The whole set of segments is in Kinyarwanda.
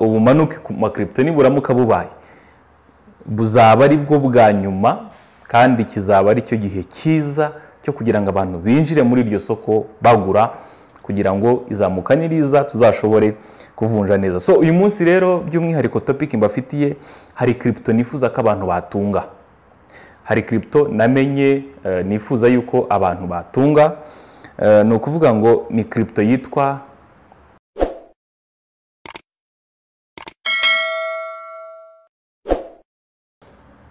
ubumanuke ku makarito niburamuka bubaye buzaba ari bwo bwa nyuma kandi kizaba ari cyo gihe cyiza cyo kugira ngo abantu binjire muri iryo soko bagura kugira ngo izamuka niriza tuzashobore kuvunja neza so uyu munsi rero by'umwihariko topiki mbafitiye hari kiripito nifuza ko abantu batunga hari kiripito namenye eh, nifuza yuko abantu batunga eh, ni ukuvuga ngo ni kiripito yitwa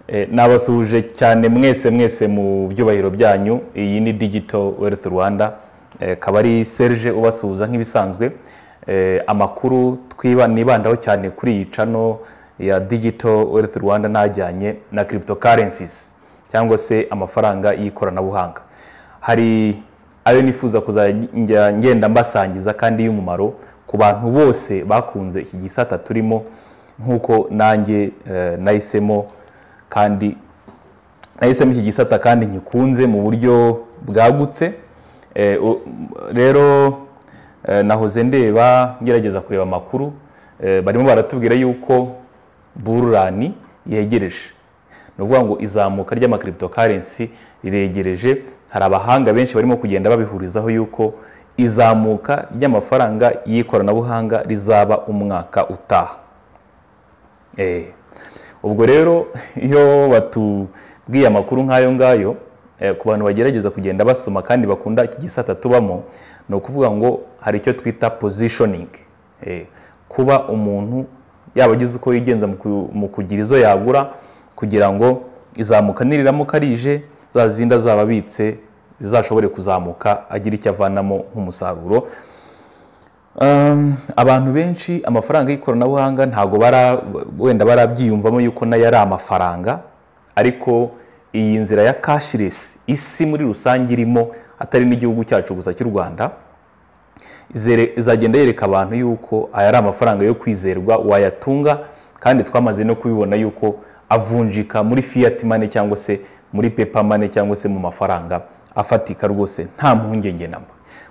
Eh, nabasuhuje cyane mwese mwese mu byubahiro byanyu iyi ni digito weruti rwanda akaba eh, ari serge ubasuhuza nk'ibisanzwe eh, amakuru nibandaho cyane kuri iyi cano ya digito weruti rwanda najyanye na kiripito karensis cyangwa se amafaranga y'ikoranabuhanga hari ayo nifuza kuzajya ngenda mbasangiza kandi y'umumaro ku bantu bose bakunze iki gisata turimo nk'uko nanjye nahisemo kandi nahisemo iki gisata kandi ngikunze mu buryo bwagutse eh, rero eh, nahoze ndeba ngerageza kureba amakuru eh, barimo baratubwira yuko bururani yegereje ni ukuvuga ngo izamuka ry'amakiritokarensi riregereje hari abahanga benshi barimo kugenda babihurizaho yuko izamuka ry'amafaranga y'ikoranabuhanga rizaba umwaka utaha ubwo rero iyo batubwiye amakuru nk'ayo ngayo eh, ku bantu bagerageza kugenda basoma kandi bakunda iki gisata tubamo ni ukuvuga ngo hari icyo twita positioning eh, kuba umuntu yaba agize uko yigenza mu kugira izo yagura kugira ngo izamuka niriramuka rije za zindi azaba zizashobore kuzamuka agira icyo avanamo nk'umusaruro Um, abantu benshi amafaranga y'ikoranabuhanga ntabwo wenda barabyiyumvamo yuko nayo ari amafaranga ariko iyi nzira ya kashiresi isi muri rusange irimo atari n'igihugu cyacu gusa cy'u rwanda izagenda yereka abantu yuko aya ari amafaranga yo kwizerwa wayatunga kandi twamaze no kubibona yuko avunjika muri fiyati mane cyangwa se muri pepa mane cyangwa se mu mafaranga afatika rwose nta mpungenge namba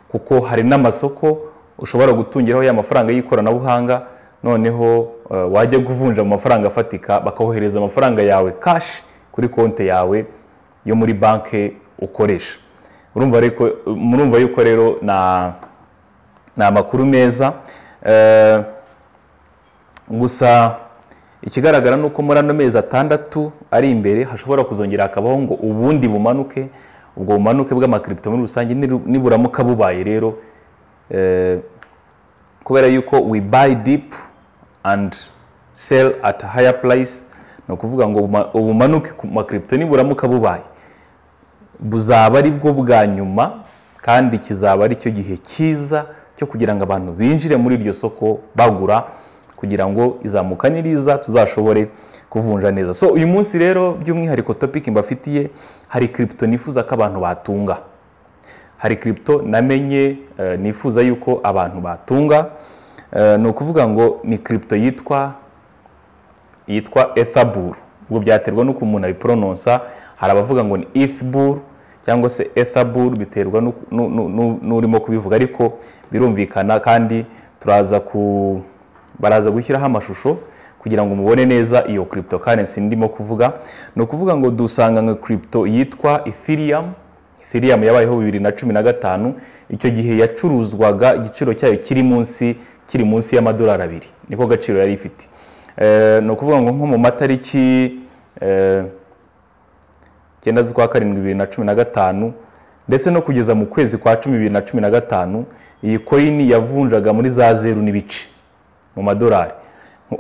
kuko hari n'amasoko ushobora gutungiraho ya mafaranga y'ikoranabuhanga noneho eh, wajya kuvunja mu mafaranga afatika bakohereza amafaranga yawe kashi kuri konti yawe yo muri banki ukoresha murumva yuko rero ni amakuru meza eh, gusa ikigaragara ni uko muri ano mezi atandatu ari imbere hashobora kuzongera hakabaho ngo ubundi bumanuke ubwo bumanuke bw'amakiripito muri rusange niburamuka bubaye rero Eh, kubera yuko we buy deep and sell at a higher price ni ukuvuga ngo ubumanuke ku makiripito niburamuka bubaye buzaba ari bwo bwa nyuma kandi kizaba ari cyo gihe cyiza cyo kugira ngo abantu binjire muri iryo soko bagura kugira ngo izamuka niriza tuzashobore kuvunja neza so uyu munsi rero by'umwihariko topiki mbafitiye hari kiripito nifuza ko abantu batunga hari kiripito namenye eh, nifuza yuko abantu batunga eh, ni ukuvuga ngo ni kiripito yitwa yitwa ethaburu ubwo byaterwa n'uko umuntu abiporononsa hari abavuga ngo ni ifiburu cyangwa se ethabur biterwa n'urimo kubivuga ariko birumvikana kandi turaza ku baraza gushyiraho amashusho kugira ngo mubone neza iyo kiripito karensi sindimo kuvuga ni ukuvuga ngo dusanga nka kiripito yitwa etherium siriyamu yabayeho bibiri na cumi na gatanu icyo gihe yacuruzwaga igiciro cyayo kiri munsi kiri munsi y'amadolari abiri niko gaciro yari ifite eh, ni ukuvuga ngo nko mu matariki eh, icyenda z'ukwa karindwi bibiri na cumi na gatanu ndetse no kugeza mu kwezi kwa cumi bibiri na cumi na gatanu iyi koyini yavunjaga muri za zeru n'ibice mu madolari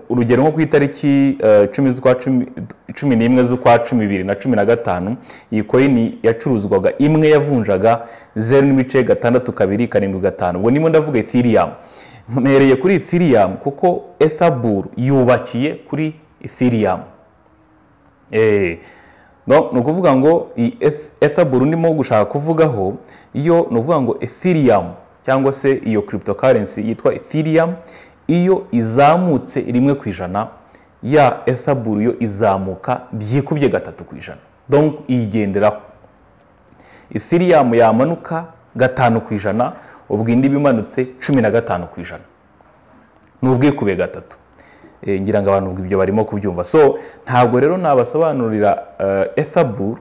urugero nko ku itariki eh, cumi cumi n'imwe z'ukwa cumi bibiri na cumi na gatanu iyi koyini yacuruzwaga imwe yavunjaga zeru n'ibice gatandatu kabiri karindwi gatanu ubwo nimo ndavuga ethiriyamu mpereye kuri ethiriyamu kuko Ethabur yubakiye kuri ethiriyamu eh, ni ukuvuga ngo iyi ethaburu gushaka kuvugaho iyo ni ukuvuga ngo ethiriyamu cyangwa se iyo kiripitokarensi yitwa ethiriyamu iyo izamutse rimwe ku ijana ya ethaburu yo izamuka byikubye gatatu ku ijana donc iyigenderaho etherium yamanuka gatanu ku ijana ubwo indi bimanutse cumi na gatanu ku ijana ni ubwikube gatatu eh, ngira ngo abantu ibyo barimo kubyumva so ntabwo rero nabasobanurira eh, ethaburu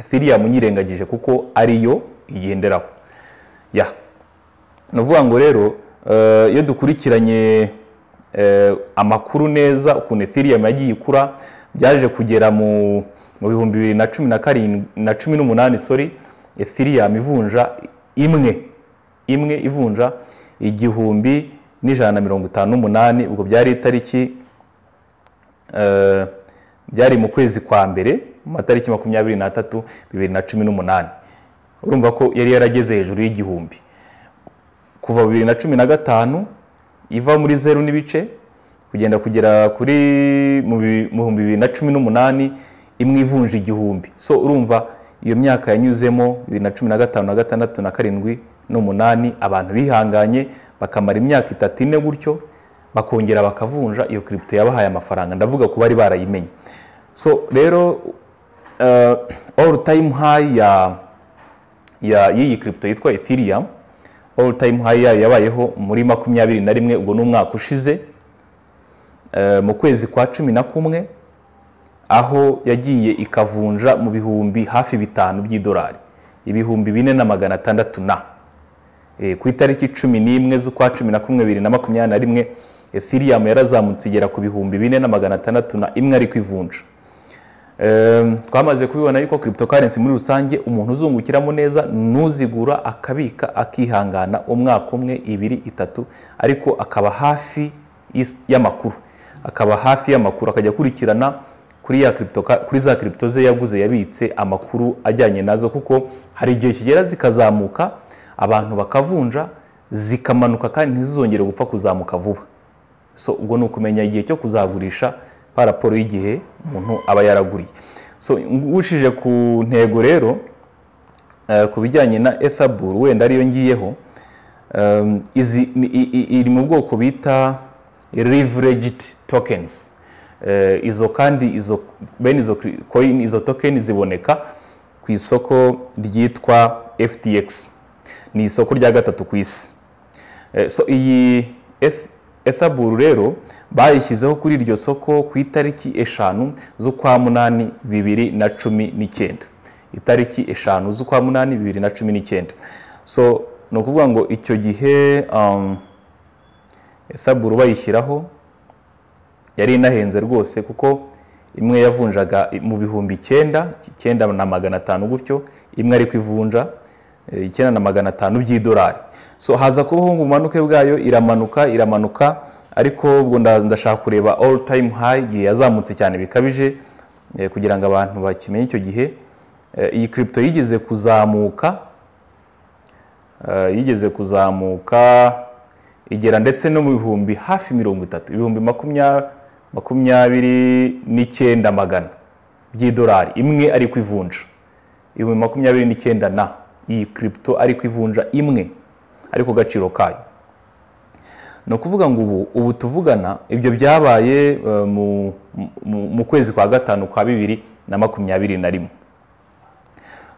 etherium nyirengagije kuko ariyo igenderaho ya ni ngo rero Eh, iyo dukurikiranye eh, amakuru neza ukuntu ethereum yagiye ikura byaje kugera mu bihumbi bibiri na cumi na karindwi na cumi n'umunani sori ethereum ivunja imwe imwe ivunja igihumbi n'ijana na mirongo itanu n'umunani ubwo byari itariki eh, byari mu kwezi kwa mbere mu matariki makumyabiri n'atatu bibiri na cumi n'umunani urumva ko yari yarageze hejuru y'igihumbi kuva bibiri na cumi na gatanu iva muri zeru n'ibice kugenda kugera kuri mu bihumbi bibiri na cumi n'umunani imwe ivunja igihumbi so urumva iyo myaka yanyuzemo bibiri na cumi na gatanu na gatandatu na karindwi n'umunani abantu bihanganye bakamara imyaka itatu ine gutyo bakongera bakavunja iyo kiripito yabahaye amafaranga ndavuga ko bari barayimenye so rero eh, all time high ya y'iyi kiripito yitwa ethereum all time high yabayeho muri makumyabiri na rimwe ubwo ni umwaka ushize eh, mu kwezi kwa cumi na kumwe aho yagiye ikavunja mu bihumbi hafi bitanu by'idolari ibihumbi bine na magana atandatu na eh, ku itariki cumi n'imwe z'ukwa cumi na kumwe bibiri na makumyabiri na rimwe ethereum yarazamutse igera ku bihumbi bine na magana atandatu na imwe ariko ivunja twamaze kubibona yuko cryptocurrency muri rusange umuntu uzungukiramo neza n'uzigura akabika akihangana umwaka umwe ibiri itatu ariko akaba hafi y'amakuru akaba hafi y'amakuru akajya akurikirana kuri ya kuri za crypto ze yaguze yabitse amakuru ajyanye nazo kuko hari igihe kigera zikazamuka abantu bakavunja zikamanuka kandi ntizizongere gupfa kuzamuka vuba so ubwo ni ukumenya igihe cyo kuzagurisha ha raporo y'igihe umuntu aba yaraguriye so ngushije ku ntego rero eh, ku bijyanye na ethaburu wenda ariyo ngiyeho ehm, iri mu bwoko bita leveraged tokens eh, izo kandi izo bene izo koyini izo tokeni ziboneka ku isoko ryitwa ftx ni isoko rya gatatu ku isi eh, iyi ethaburu rero bayishyizeho kuri iryo soko ku itariki eshanu z'ukwa munani bibiri na cumi n'icyenda itariki eshanu z'ukwa munani bibiri na cumi n'icyenda so ni ukuvuga ngo icyo gihe um, ethaburu bayishyiraho yari inahenze rwose kuko imwe yavunjaga mu bihumbi icyenda icyenda na magana atanu gutyo imwe ariko ivunja icyenda na magana atanu by'idolari so haza kubaho ngo ubumanuke bwayo iramanuka iramanuka ariko ubwo ndashaka kureba all time high igihe yazamutse cyane bikabije eh, kugira ngo abantu bakimenye icyo gihe eh, iyi kiripito yigeze kuzamuka eh, yigeze kuzamuka igera ndetse no mu bihumbi hafi mirongo itatu ibihumbi makumyabiri n'icyenda magana by'idolari imwe ariko ivunja ibihumbi makumyabiri n'icyenda na iyi kiripito ariko ivunja imwe ari gaciro kayo ni ukuvuga ngo ubu ubu tuvugana ibyo byabaye eh, mu kwezi kwa gatanu kwa bibiri na makumyabiri na rimwe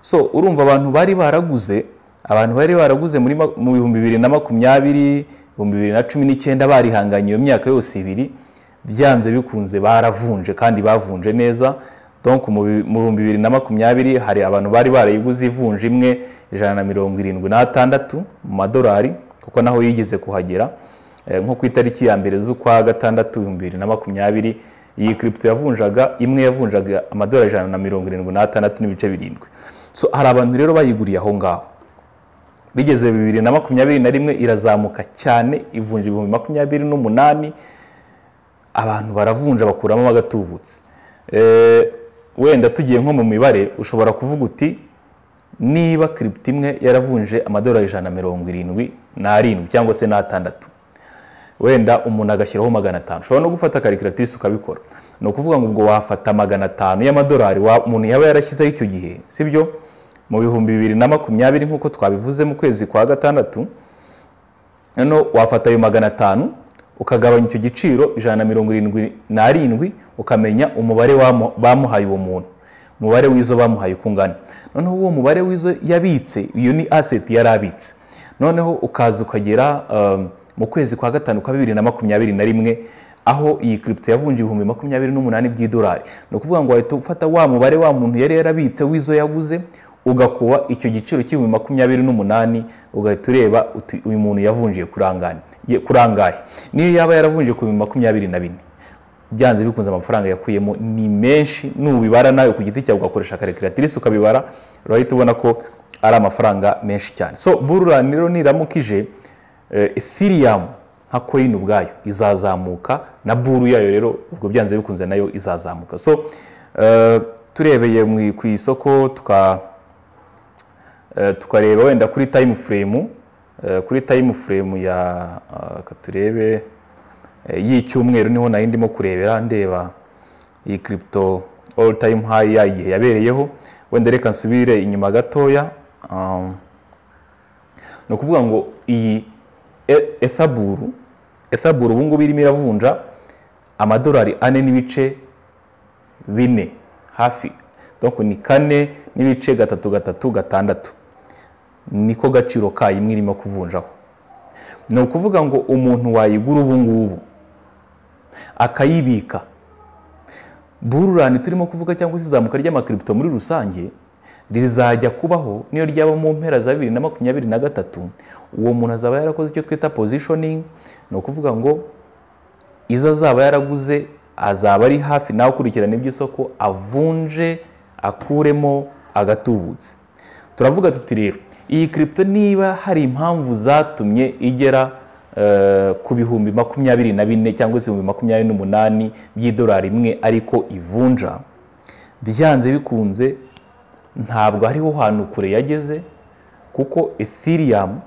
so urumva abantu bari baraguze abantu bari baraguze mu bihumbi bibiri na makumyabiri ibihumbi bibiri na cumi n'icyenda barihanganye iyo myaka yose ibiri byanze bikunze baravunje kandi bavunje neza donk mu bihumbi bibiri na makumyabiri hari abantu bari barayiguze ivunja imwe ijana na mirongo irindwi n'atandatu mu madolari kuko naho yigeze kuhagera eh, nko ku itariki ya mbere z'ukwa gatandatu ibihumbi bibiri na makumyabiri iyi kiripito yavunjaga imwe yavunjaga amadolari ijana na mirongo irindwi n'atandatu n'ibice birindwi so hari abantu rero bayiguriye aho ngaho bigeze bibiri na makumyabiri na rimwe irazamuka cyane ivunja ibihumbi makumyabiri n'umunani abantu baravunja bakuramo agatubutse eh, wenda tugiye nko mu mibare ushobora kuvuga uti niba kiripito imwe yaravunje amadorari ijana na mirongo irindwi n'arindwi cyangwa se n'atandatu wenda umuntu agashyiraho magana atanu ushobora no gufata karikiratirise ukabikora ni ukuvuga ngo ubwo wafata magana atanu y'amadolari umuntu yaba yarashyizeho icyo gihe si sibyo mu bihumbi bibiri na makumyabiri nk'uko twabivuze mu kwezi kwa gatandatu noneho wafata ayo magana atanu ukagabanya icyo giciro ijana na mirongo irindwi n'arindwi ukamenya umubare bamuhaye uwo muntu umubare w'izo bamuhaye uko ungana noneho uwo mubare w'izo yabitse iyo ni aseti yari abitse noneho ukaza ukagera um, mu kwezi kwa gatanu kwa bibiri na makumyabiri na rimwe aho iyi kiripito yavunja ibihumbi makumyabiri n'umunani by'idolari ni ukuvuga ngo wahita ufata wa mubare wa muntu yari yarabitse w'izo yaguze ugakuba icyo giciro cy'ibihumbi makumyabiri n'umunani ugahita ureba uyu muntu yavunjiye kurangana kuri angahe niyo yaba yaravunje ku bihumbi makumyabiri na bine byanze bikunze amafaranga yakuyemo ni menshi nubibara nawe ku giti cyawe ugakoresha karikiratirise ukabibara urahita ubona ko ari amafaranga menshi cyane so burura rero niramukije eh, ethereum nka koyini ubwayo izazamuka na buru yayo rero ubwo byanze bikunze nayo izazamuka so eh, turebeye ku isoko eh, tukareba wenda kuri time frame Eh, kuri tayimu furemu ya eh, katurebe eh, y'icyumweru niho nari ndimo kurebera ndeba iyi kiripito all time high ya igihe yabereyeho wenda reka nsubire inyuma gatoya um, ni ukuvuga ngo iyi esaburu esaburu ubu ngubu irimo iravunja amadolari ane n'ibice bine hafi ni kane n'ibice gatatu gatatu gatandatu niko gaciro kayo imwe irimo kuvunjaho ni ukuvuga ngo umuntu wayigura ubu ngubu akayibika bururani turimo kuvuga cyangwa se izamuka ry'amakiripito muri rusange rizajya kubaho niyo ryaba mu mpera za bibiri na makumyabiri na gatatu uwo muntu azaba yarakoze icyo twita pozishoningi ni ukuvuga ngo izo azaba yaraguze azaba ari hafi nawe ukurikirana iby'isoko avunje akuremo agatubutse turavuga tuti rero iyi kiripito niba hari impamvu zatumye igera eh, ku bihumbi makumyabiri na bine cyangwa se ibihumbi makumyabiri n'umunani by'idolari imwe ariko ivunja byanze bikunze ntabwo ariho hantu kure yageze kuko etherium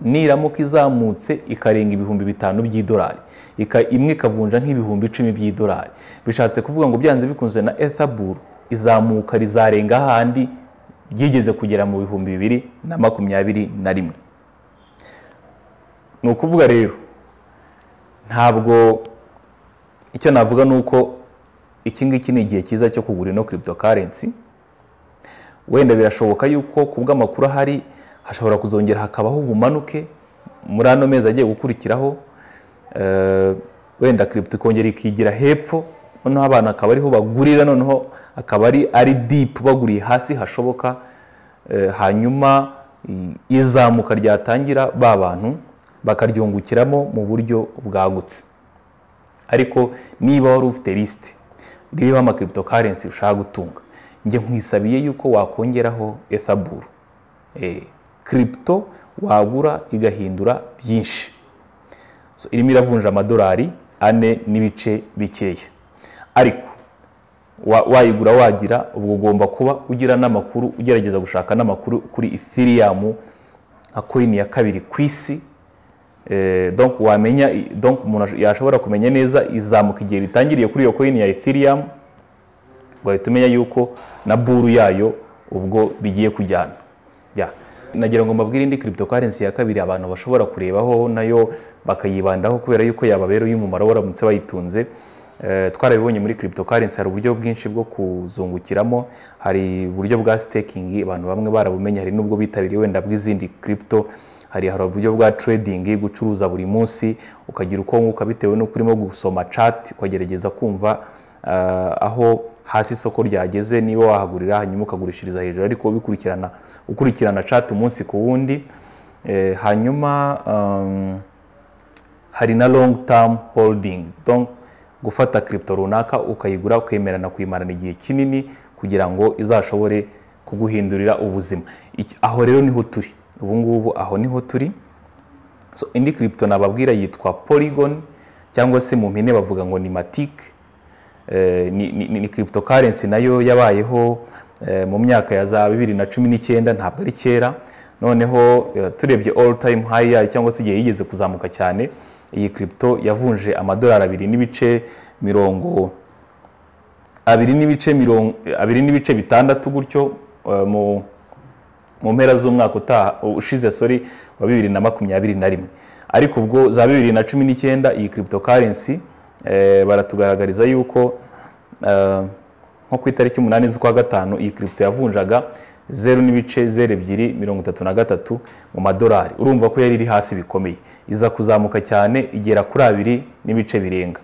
niramuka izamutse ikarenga ibihumbi bitanu by'idolari imwe ikavunja nk'ibihumbi icumi by'idolari bishatse kuvuga ngo byanze bikunze na ethaburu izamuka rizarenga ahandi ryigeze kugera mu bihumbi bibiri na makumyabiri na rimwe ni ukuvuga rero ntabwo icyo navuga ni uko iki ngiki ni igihe cyiza cyo kugura ino cryptocurrency wenda birashoboka yuko ku bw'amakuru ahari hashobora kuzongera hakabaho ubumanuke muri ano mezi agiye gukurikiraho eh, wenda crypto ikongera ikigira hepfo noneho abantu akaba ariho bagurira noneho akaba ari ari dipu baguriye hasi hashoboka eh, hanyuma izamuka ryatangira ba bantu bakaryungukiramo mu buryo bwagutse ariko niba wari ufite lisite ririho amakirito karensi ushaka gutunga njye nkwisabiye yuko wakongeraho ethaburu eh, kiripito wagura igahindura byinshi irimo iravunja amadolari ane n'ibice bikeya ariko wayigura wagira ubwo ugomba kuba ugira n'amakuru ugerageza gushaka n'amakuru kuri Ethereum nka coin ya kabiri ku isi eh, wamenya umuntu yashobora kumenya neza izamuka igihe ritangiriye kuri iyo coin ya Ethereum ugahita umenya yuko na buru yayo ubwo bigiye kujyana nagira ngo mbabwire indi cryptocurrency ya kabiri abantu bashobora kurebaho nayo bakayibandaho kubera yuko yababera uy'umumaro baramutse bayitunze Eh, twarabibonye muri kiripito hari uburyo bwinshi bwo kuzungukiramo hari uburyo bwa sitekingi abantu bamwe barabumenye hari n'ubwo bitabiriye wenda bw'izindi kiripito hari hari uburyo bwa trading gucuruza buri munsi ukagira uko wunguka bitewe n'uko urimo gusoma chat ukagerageza kumva eh, aho hasi isoko ryageze niba wahagurira hanyuma ukagurishiriza hejuru ariko ubikurikirana ukurikirana chat umunsi ku wundi eh, hanyuma ehm, hari na long term holding gufata kiripito runaka ukayigura ukemerana kuyimarana igihe kinini kugira ngo izashobore kuguhindurira ubuzima aho rero niho turi ubu ngubu aho niho turi indi kiripito nababwira yitwa polygon cyangwa se mu mpine bavuga ngo ni matike eh, ni kiripito karensi nayo yabayeho eh, mu myaka ya za bibiri na cumi n'icyenda ntabwo ari kera noneho eh, turebye all time high yayo cyangwa se igihe yigeze kuzamuka cyane iyi kiripito yavunje amadolari abiri n'ibice mirongo abiri n'ibice mirongo abiri n'ibice bitandatu gutyo eh, mu mpera z'umwaka utaha ushize sori wa bibiri na makumyabiri na rimwe ariko ubwo za bibiri na cumi n'icyenda iyi kiripito karensi eh, baratugaragariza yuko eh, nko ku itariki umunani z'ukwa gatanu iyi kiripito yavunjaga zeru n'ibice zeru ebyiri mirongo itatu na gatatu mu madolari urumva ko yari iri hasi bikomeye iza kuzamuka cyane igera kuri abiri n'ibice birenga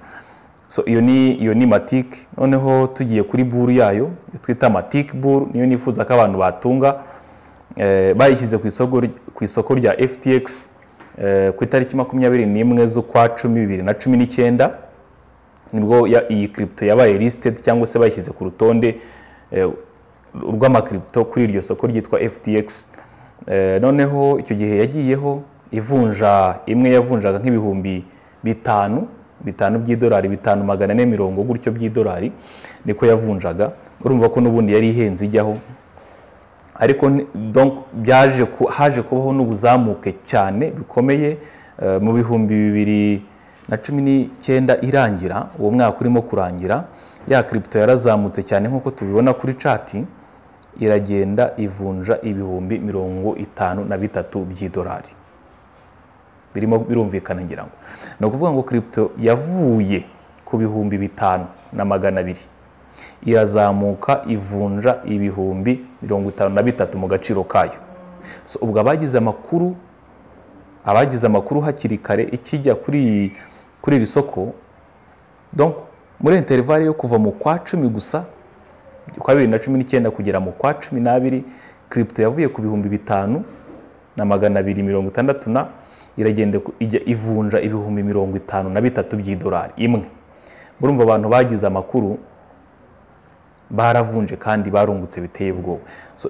so iyo ni iyo ni matike noneho tugiye kuri buru yayo twita matike buru niyo nifuza ko abantu batunga eh, bayishyize ku isoko rya ftx eh, ku itariki makumyabiri n'imwe z'ukwa cumi bibiri na cumi n'icyenda nibwo iyi kiripito yabaye lisitedi cyangwa se bayishyize ku rutonde eh, rw'amakiripito kuri iryo soko ryitwa FTX eh, noneho icyo gihe yagiyeho ivunja imwe yavunjaga nk'ibihumbi bitanu bitanu by'idolari bitanu magana ane mirongo gutyo by'idolari niko yavunjaga urumva ko n'ubundi yari ihenze ijyaho ariko byaje haje kubaho n'ubuzamuke cyane bikomeye eh, mu bihumbi bibiri na cumi n'icyenda irangira uwo mwaka urimo kurangira ya kiripito yarazamutse cyane nk'uko tubibona kuri cati iragenda ivunja ibihumbi mirongo itanu na bitatu by'idolari birimo birumvikana ngira ngo ni ukuvuga ngo kiripito yavuye ku bihumbi bitanu na magana abiri irazamuka ivunja ibihumbi mirongo itanu na bitatu mu gaciro kayo ubwo abagize amakuru abagize amakuru hakiri kare ikijya kuri iyi kuri iri soko donc muri interivale yo kuva mu kwa cumi gusa kwa bibiri na cumi n'icyenda kugera mu kwa cumi n'abiri kiripito yavuye ku bihumbi bitanu na magana abiri mirongo itandatu na iragenda ijya ivunja ibihumbi mirongo itanu na bitatu by'idolari imwe murumva abantu bagize amakuru baravunje kandi barungutse biteye ubwoba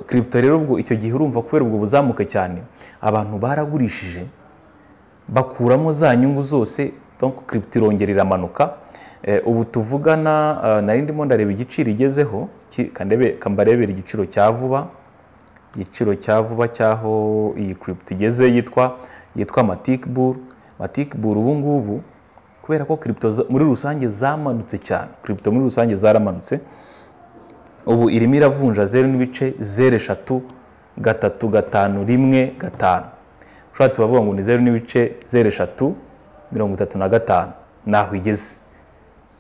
kiripito rero ubwo icyo gihe urumva kubera ubwo buzamuke cyane abantu baragurishije bakuramo za nyungu zose donc kiribito irongera iramanuka eh, ubu tuvugana eh, nari ndimo ndareba igiciro igezeho Kandebe kambarebera igiciro cya vuba igiciro cya vuba cy'aho iyi kiribito igeze yitwa yitwa matikiburu matikiburu ubu ngubu kubera ko kiribito muri rusange zamanutse cyane kiribito muri rusange zaramanutse ubu irimo iravunja zeru n'ibice zeru eshatu gatatu gatanu rimwe gatanu ushatse bavuga ngo ni zeru n'ibice zeru eshatu mirongo itatu na gatanu naho igeze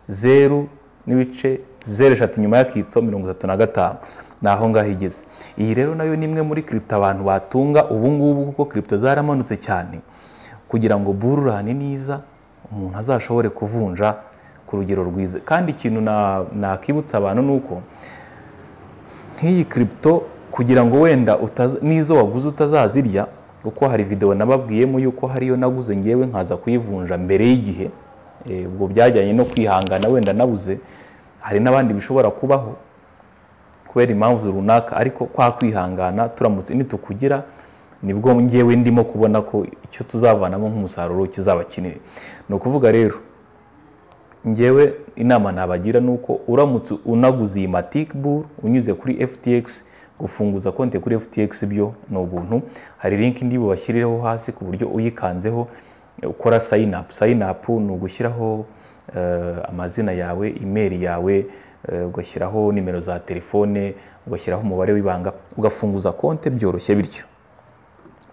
zeru n'ibice zeru eshatu nyuma y'akitso mirongo itatu na gatanu naho aho ngaho igeze iyi rero nayo ni imwe muri kiripito abantu batunga ubungubu ngubu kuko kiripito zaramanutse cyane kugira ngo bururane neza umuntu azashobore kuvunja ku rugero rwiza kandi ikintu nakibutsa abantu ni uko nk'iyi kiripito kugira ngo wenda nizo waguze utazazirya kuko hari videwo nababwiyemo yuko hariyo naguze ngewe nkaza kuyivunja mbere y'igihe eh, ubwo byajyanye no kwihangana wenda nabuze hari n'abandi bishobora kubaho kubera impamvu runaka ariko kwa kwihangana turamutse nitukugira nibwo ngewe ndimo kubona ko icyo tuzavanamo nk'umusaruro kizaba kinini ni ukuvuga rero ngewe inama nabagira ni uko uramutse unaguze iyi matike unyuze kuri ftx gufunguza konti kuri FTX byo ni ubuntu hari link ndi bubashyirireho hasi ku buryo uyikanzeho ukora sign up sign up ni ugushyiraho eh, amazina yawe email yawe eh, ugashyiraho nimero za telefone ugashyiraho umubare w'ibanga ugafunguza konti byoroshye bityo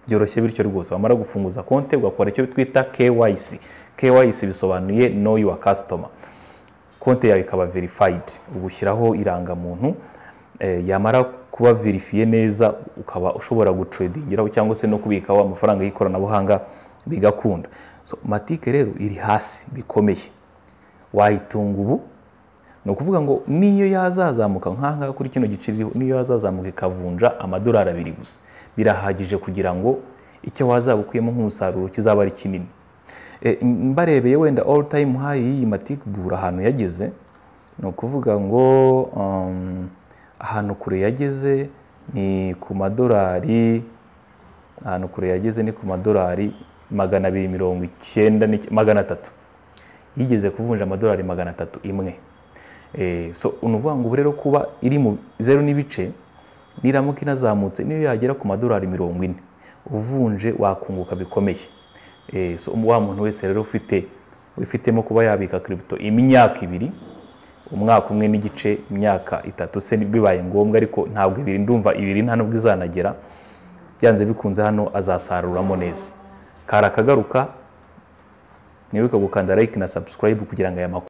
byoroshye bityo rwose wamara gufunguza konti ugakora icyo twita KYC KYC bisobanuye know your customer konti yawe ikaba verified ugushyiraho irangamuntu eh, yamara kuba verifiye neza ukaba ushobora gucedingiraho cyangwa se no kubikaho amafaranga y'ikoranabuhanga bigakunda so matike rero iri hasi bikomeye wayitunga ubu ni ukuvuga ngo niyo yazazamuka nk'ahangaha kuri kino giciro iriho niyo yazazamuka ikavunja amadolari abiri gusa birahagije kugira ngo icyo wazaba ukuyemo nk'umusaruro kizaba ari kinini e, mbarebeye wenda all time high y'iyi matike bura ahantu yageze ni ukuvuga ngo um, ahantu kure yageze ni ku madorari ahantu kure yageze ni ku madorari magana abiri mirongo icyenda magana atatu yigeze kuvunja amadorari magana atatu imwe eh, so unuvuga ngo ubu rero kuba iri mu zeru n'ibice niramuka inazamutse niyo yagera ku madorari mirongo ine uvunje wakunguka bikomeye eh, so wa muntu wese rero ufite wifitemo kuba yabika kiribito imyaka ibiri umwaka umwe n'igice imyaka itatu se bibaye ngombwa ariko ntabwo ibiri ndumva ibiri nta nubwo izanagera byanze bikunze hano azasaruramo neza kari akagaruka mwibuke gukanda like na subscribe kugira ngo aya makuru